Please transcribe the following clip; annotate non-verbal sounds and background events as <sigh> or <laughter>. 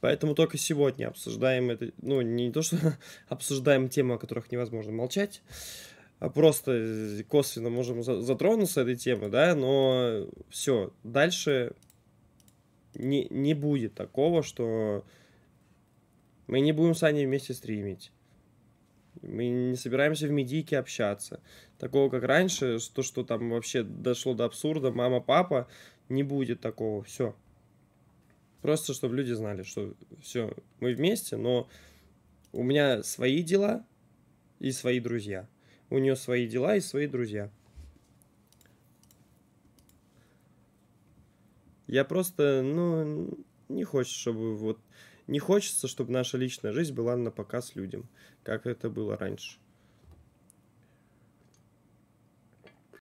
Поэтому только сегодня обсуждаем это, ну, не то, что <laughs> обсуждаем темы, о которых невозможно молчать, а просто э, косвенно можем затронуться этой темы, да, но все, дальше не, не будет такого, что мы не будем с Аней вместе стримить. Мы не собираемся в медийке общаться. Такого, как раньше, то, что там вообще дошло до абсурда, мама, папа, не будет такого. Все. Просто, чтобы люди знали, что все, мы вместе, но у меня свои дела и свои друзья. У нее свои дела и свои друзья. Я просто, ну, не хочешь, чтобы вот не хочется, чтобы наша личная жизнь была на показ людям, как это было раньше.